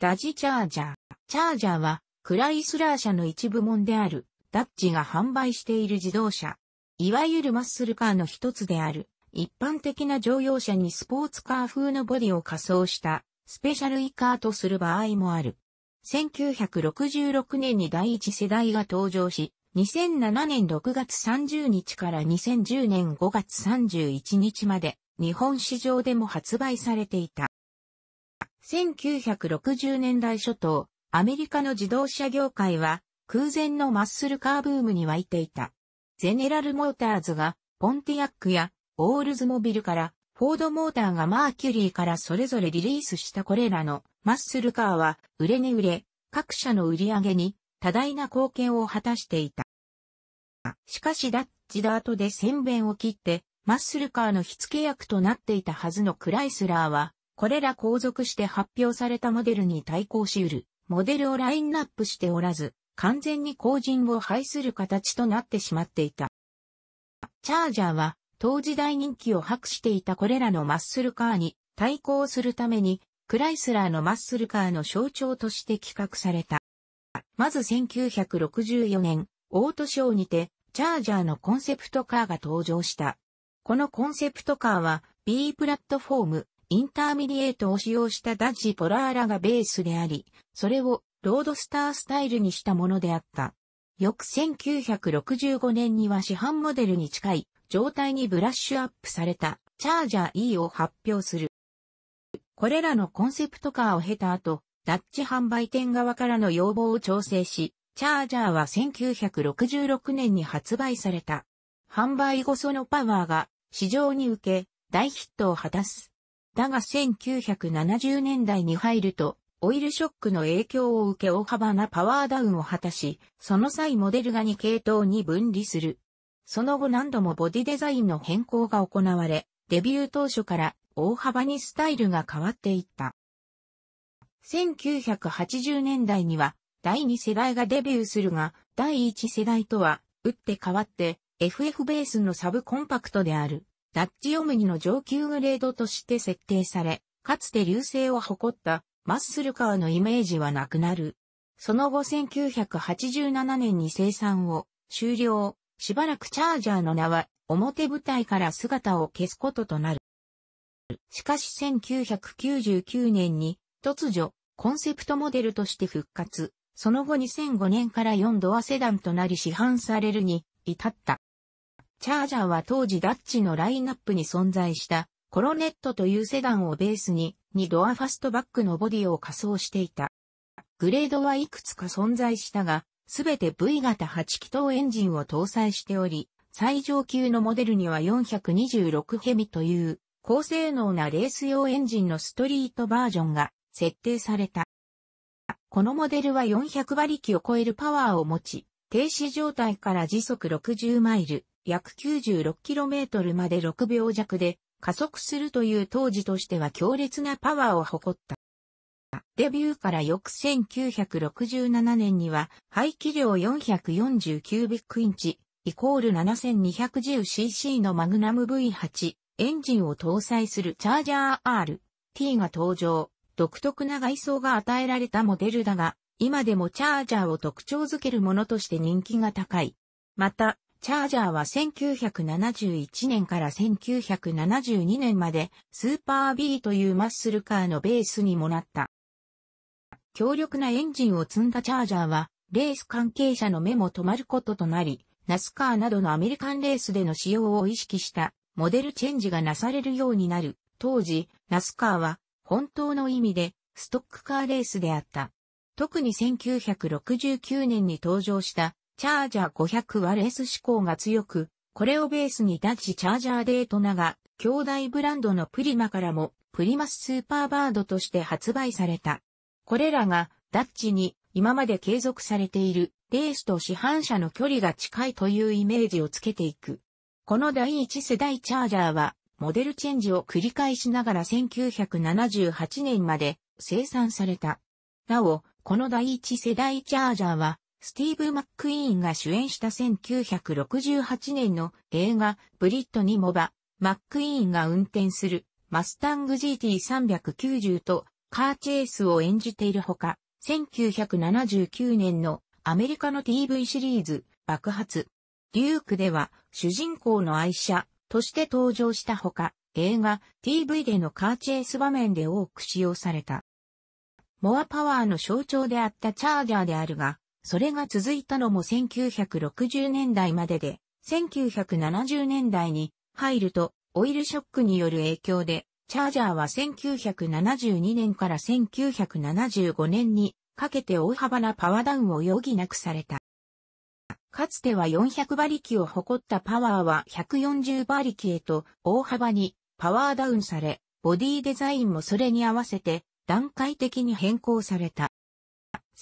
ダジチャージャー。チャージャーは、クライスラー社の一部門である、ダッジが販売している自動車。いわゆるマッスルカーの一つである、一般的な乗用車にスポーツカー風のボディを仮装した、スペシャルイカーとする場合もある。1966年に第一世代が登場し、2007年6月30日から2010年5月31日まで、日本市場でも発売されていた。1960年代初頭、アメリカの自動車業界は空前のマッスルカーブームに沸いていた。ゼネラルモーターズがポンティアックやオールズモビルからフォードモーターがマーキュリーからそれぞれリリースしたこれらのマッスルカーは売れに売れ各社の売り上げに多大な貢献を果たしていた。しかしダッチダートで宣弁を切ってマッスルカーの火付け役となっていたはずのクライスラーはこれら後続して発表されたモデルに対抗し得る、モデルをラインナップしておらず、完全に後陣を排する形となってしまっていた。チャージャーは、当時大人気を博していたこれらのマッスルカーに対抗するために、クライスラーのマッスルカーの象徴として企画された。まず1964年、オートショーにて、チャージャーのコンセプトカーが登場した。このコンセプトカーは、B プラットフォーム、インターミディエートを使用したダッジポラーラがベースであり、それをロードスタースタイルにしたものであった。翌1965年には市販モデルに近い状態にブラッシュアップされたチャージャー E を発表する。これらのコンセプトカーを経た後、ダッチ販売店側からの要望を調整し、チャージャーは1966年に発売された。販売後そのパワーが市場に受け大ヒットを果たす。だが1970年代に入ると、オイルショックの影響を受け大幅なパワーダウンを果たし、その際モデルが2系統に分離する。その後何度もボディデザインの変更が行われ、デビュー当初から大幅にスタイルが変わっていった。1980年代には第2世代がデビューするが、第1世代とは打って変わって FF ベースのサブコンパクトである。ダッチオムニの上級グレードとして設定され、かつて流星を誇ったマッスルカーのイメージはなくなる。その後1987年に生産を終了、しばらくチャージャーの名は表舞台から姿を消すこととなる。しかし1999年に突如コンセプトモデルとして復活、その後2005年から4ドアセダンとなり市販されるに至った。チャージャーは当時ダッチのラインナップに存在したコロネットというセダンをベースに2ドアファストバックのボディを仮装していた。グレードはいくつか存在したが、すべて V 型8気筒エンジンを搭載しており、最上級のモデルには426ヘミという高性能なレース用エンジンのストリートバージョンが設定された。このモデルは400馬力を超えるパワーを持ち、停止状態から時速60マイル、約 96km まで6秒弱で加速するという当時としては強烈なパワーを誇った。デビューから翌1967年には排気量4 4 9ビックインチ、イコール 7210cc のマグナム V8 エンジンを搭載するチャージャー R、T が登場。独特な外装が与えられたモデルだが、今でもチャージャーを特徴づけるものとして人気が高い。また、チャージャーは1971年から1972年までスーパー B というマッスルカーのベースにもなった。強力なエンジンを積んだチャージャーはレース関係者の目も止まることとなり、ナスカーなどのアメリカンレースでの使用を意識したモデルチェンジがなされるようになる。当時、ナスカーは本当の意味でストックカーレースであった。特に1969年に登場したチャージャー500はレース志向が強く、これをベースにダッジチャージャーデートナが、兄弟ブランドのプリマからも、プリマススーパーバードとして発売された。これらが、ダッジに今まで継続されているレースと市販車の距離が近いというイメージをつけていく。この第一世代チャージャーは、モデルチェンジを繰り返しながら1978年まで生産された。なお、この第一世代チャージャーは、スティーブ・マックイーンが主演した1968年の映画ブリットニモバ、マックイーンが運転するマスタング GT390 とカーチェイスを演じているほか、1979年のアメリカの TV シリーズ爆発、デュークでは主人公の愛車として登場したほか、映画 TV でのカーチェイス場面で多く使用された。モアパワーの象徴であったチャージャーであるが、それが続いたのも1960年代までで、1970年代に入るとオイルショックによる影響で、チャージャーは1972年から1975年にかけて大幅なパワーダウンを余儀なくされた。かつては400馬力を誇ったパワーは140馬力へと大幅にパワーダウンされ、ボディデザインもそれに合わせて段階的に変更された。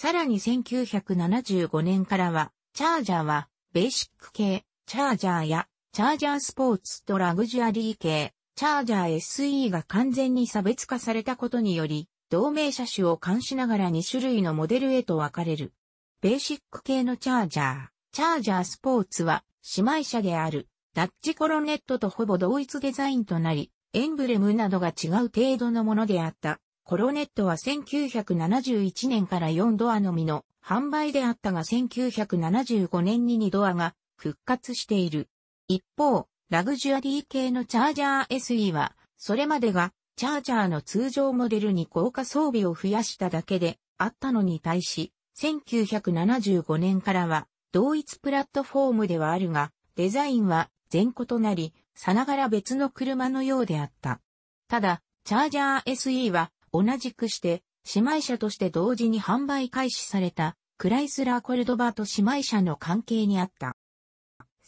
さらに1975年からは、チャージャーは、ベーシック系、チャージャーや、チャージャースポーツとラグジュアリー系、チャージャー SE が完全に差別化されたことにより、同盟車種を冠しながら2種類のモデルへと分かれる。ベーシック系のチャージャー、チャージャースポーツは姉妹車であるダッチコロネットとほぼ同一デザインとなり、エンブレムなどが違う程度のものであった。コロネットは1971年から4ドアのみの販売であったが1975年に2ドアが復活している。一方、ラグジュアリー系のチャージャー SE は、それまでがチャージャーの通常モデルに高価装備を増やしただけであったのに対し、1975年からは同一プラットフォームではあるが、デザインは全異なり、さながら別の車のようであった。ただ、チャージャー SE は同じくして、姉妹車として同時に販売開始された、クライスラーコルドバと姉妹車の関係にあった。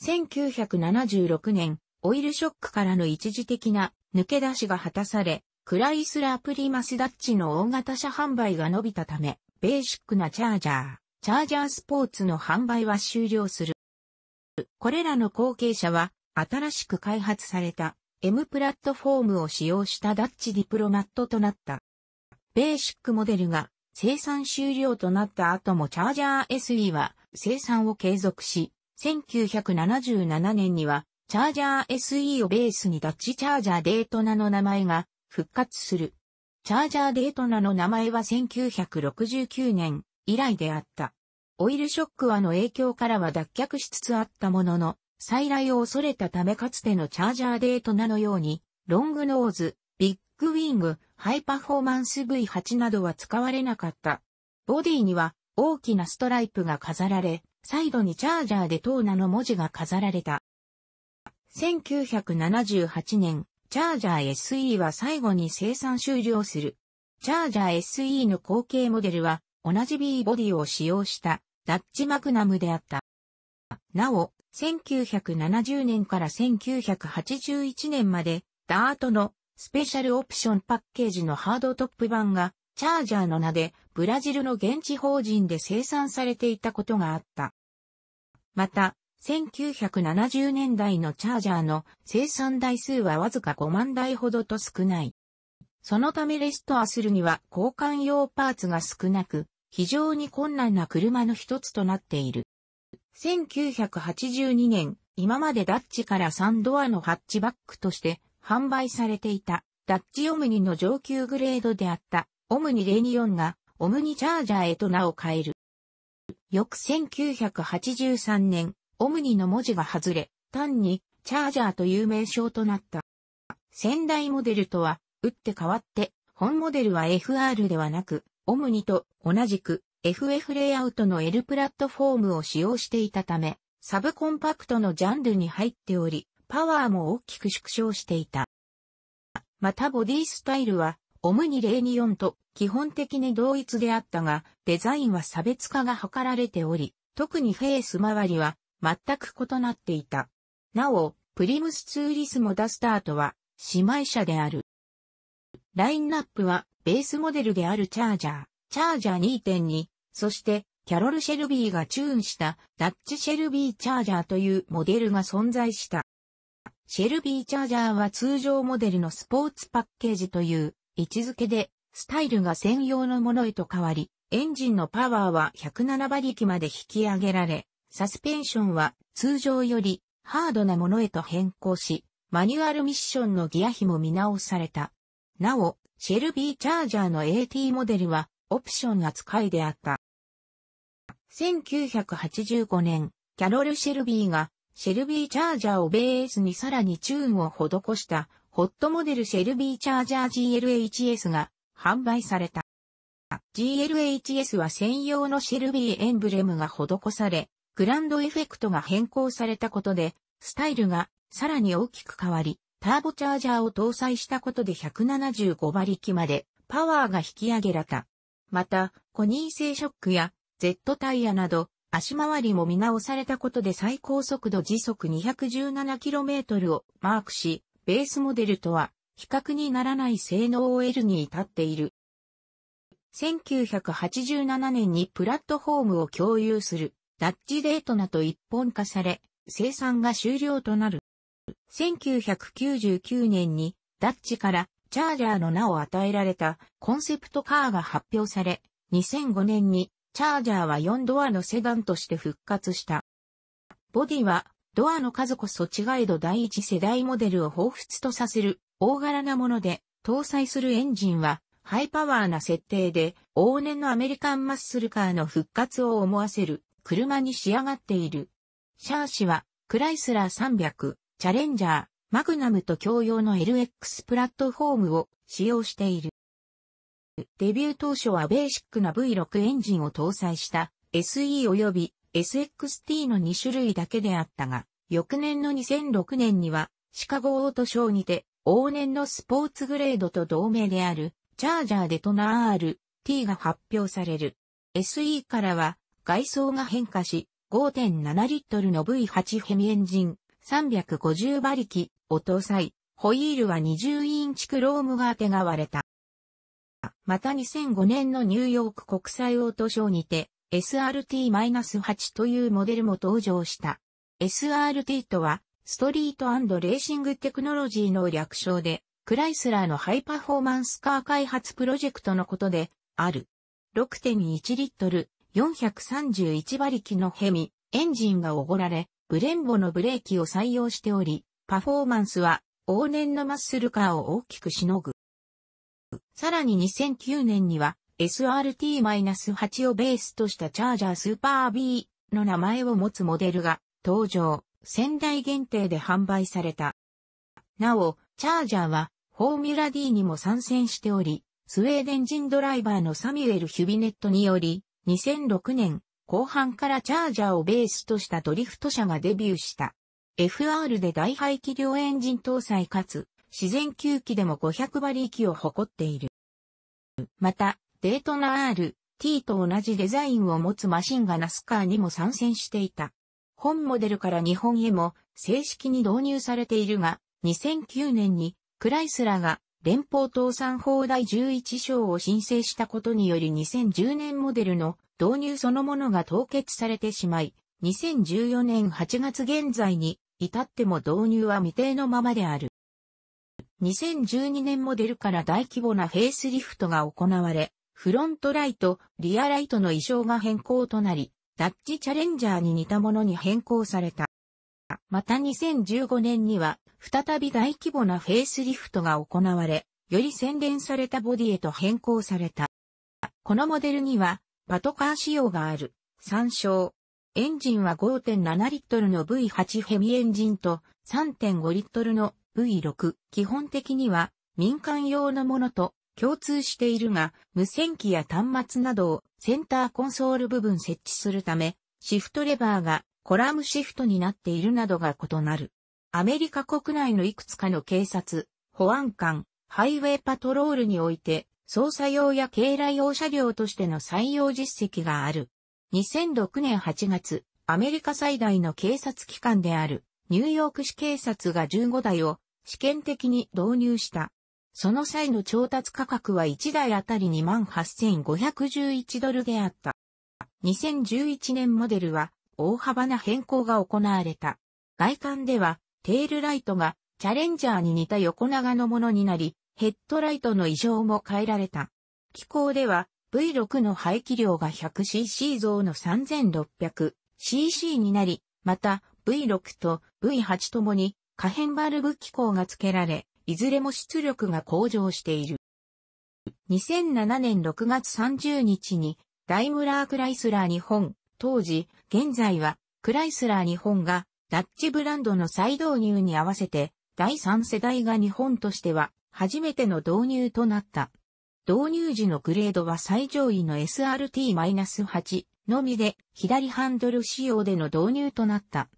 1976年、オイルショックからの一時的な抜け出しが果たされ、クライスラープリマスダッチの大型車販売が伸びたため、ベーシックなチャージャー、チャージャースポーツの販売は終了する。これらの後継者は、新しく開発された M プラットフォームを使用したダッチディプロマットとなった。ベーシックモデルが生産終了となった後もチャージャー SE は生産を継続し、1977年にはチャージャー SE をベースにダッチチャージャーデートナの名前が復活する。チャージャーデートナの名前は1969年以来であった。オイルショックはの影響からは脱却しつつあったものの、再来を恐れたためかつてのチャージャーデートナのように、ロングノーズ、クウィング、ハイパフォーマンス V8 などは使われなかった。ボディには大きなストライプが飾られ、サイドにチャージャーでトーナの文字が飾られた。1978年、チャージャー SE は最後に生産終了する。チャージャー SE の後継モデルは同じ B ボディを使用したダッチマグナムであった。なお、1970年から1981年までダートのスペシャルオプションパッケージのハードトップ版が、チャージャーの名で、ブラジルの現地法人で生産されていたことがあった。また、1970年代のチャージャーの生産台数はわずか5万台ほどと少ない。そのためレストアするには交換用パーツが少なく、非常に困難な車の一つとなっている。1982年、今までダッチから3ドアのハッチバックとして販売されていたダッチオムニの上級グレードであったオムニレニオンがオムニチャージャーへと名を変える。翌1983年、オムニの文字が外れ、単にチャージャーという名称となった。先代モデルとは、打って変わって、本モデルは FR ではなく、オムニと同じく FF レイアウトの L プラットフォームを使用していたため、サブコンパクトのジャンルに入っており、パワーも大きく縮小していた。またボディスタイルは、オムイ024と基本的に同一であったが、デザインは差別化が図られており、特にフェース周りは全く異なっていた。なお、プリムスツーリスモダスターとは姉妹車である。ラインナップはベースモデルであるチャージャー、チャージャー2.2、そしてキャロル・シェルビーがチューンしたダッチ・シェルビー・チャージャーというモデルが存在した。シェルビーチャージャーは通常モデルのスポーツパッケージという位置づけで、スタイルが専用のものへと変わり、エンジンのパワーは107馬力まで引き上げられ、サスペンションは通常よりハードなものへと変更し、マニュアルミッションのギア比も見直された。なお、シェルビーチャージャーの AT モデルはオプション扱いであった。1985年、キャロル・シェルビーがシェルビーチャージャーをベースにさらにチューンを施したホットモデルシェルビーチャージャー GLHS が販売された。GLHS は専用のシェルビーエンブレムが施され、グランドエフェクトが変更されたことで、スタイルがさらに大きく変わり、ターボチャージャーを搭載したことで175馬力までパワーが引き上げられた。また、コニー製ショックや Z タイヤなど足回りも見直されたことで最高速度時速 217km をマークし、ベースモデルとは比較にならない性能を得るに至っている。1987年にプラットフォームを共有するダッジデートナと一本化され、生産が終了となる。1999年にダッチからチャージャーの名を与えられたコンセプトカーが発表され、2005年にチャージャーは4ドアのセダンとして復活した。ボディは、ドアの数こそ違えど第一世代モデルを彷彿とさせる大柄なもので、搭載するエンジンはハイパワーな設定で、往年のアメリカンマッスルカーの復活を思わせる車に仕上がっている。シャーシは、クライスラー300、チャレンジャー、マグナムと共用の LX プラットフォームを使用している。デビュー当初はベーシックな V6 エンジンを搭載した SE 及び SXT の2種類だけであったが、翌年の2006年にはシカゴオートショーにて往年のスポーツグレードと同盟であるチャージャーデトナー RT が発表される。SE からは外装が変化し5.7リットルの V8 ヘミエンジン350馬力を搭載。ホイールは20インチクロームが手がわれた。また2005年のニューヨーク国際オートショーにて SRT-8 というモデルも登場した。SRT とはストリートレーシングテクノロジーの略称で、クライスラーのハイパフォーマンスカー開発プロジェクトのことである。6.1リットル431馬力のヘミ、エンジンがおごられ、ブレンボのブレーキを採用しており、パフォーマンスは往年のマッスルカーを大きくしのぐ。さらに2009年には SRT-8 をベースとしたチャージャースーパー B の名前を持つモデルが登場、仙台限定で販売された。なお、チャージャーはフォーミュラ D にも参戦しており、スウェーデン人ドライバーのサミュエル・ヒュビネットにより、2006年後半からチャージャーをベースとしたドリフト車がデビューした。FR で大排気量エンジン搭載かつ自然吸気でも500馬力を誇っている。また、デートナー r T と同じデザインを持つマシンがナスカーにも参戦していた。本モデルから日本へも正式に導入されているが、2009年にクライスラが連邦倒産法第11章を申請したことにより2010年モデルの導入そのものが凍結されてしまい、2014年8月現在に至っても導入は未定のままである。2012年モデルから大規模なフェイスリフトが行われ、フロントライト、リアライトの衣装が変更となり、ダッチチャレンジャーに似たものに変更された。また2015年には、再び大規模なフェイスリフトが行われ、より洗練されたボディへと変更された。このモデルには、パトカー仕様がある、参照。エンジンは5.7リットルの V8 ヘミエンジンと3.5リットルの V6、基本的には民間用のものと共通しているが、無線機や端末などをセンターコンソール部分設置するため、シフトレバーがコラムシフトになっているなどが異なる。アメリカ国内のいくつかの警察、保安官、ハイウェイパトロールにおいて、捜査用や警ら用車両としての採用実績がある。2006年8月、アメリカ最大の警察機関である、ニューヨーク市警察が15台を試験的に導入した。その際の調達価格は1台あたり28,511ドルであった。2011年モデルは大幅な変更が行われた。外観ではテールライトがチャレンジャーに似た横長のものになり、ヘッドライトの異常も変えられた。機構では V6 の排気量が 100cc 増の 3600cc になり、また V6 と V8 ともに可変バルブ機構が付けられ、いずれも出力が向上している。2007年6月30日に、ダイムラー・クライスラー日本、当時、現在は、クライスラー日本が、ダッチブランドの再導入に合わせて、第3世代が日本としては、初めての導入となった。導入時のグレードは最上位の SRT-8 のみで、左ハンドル仕様での導入となった。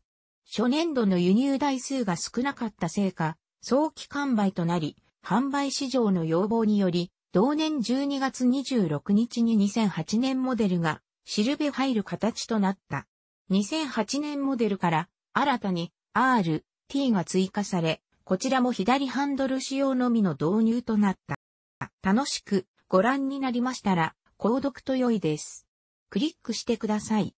初年度の輸入台数が少なかったせいか、早期完売となり、販売市場の要望により、同年12月26日に2008年モデルがシルベ入る形となった。2008年モデルから新たに R、T が追加され、こちらも左ハンドル仕様のみの導入となった。楽しくご覧になりましたら、購読と良いです。クリックしてください。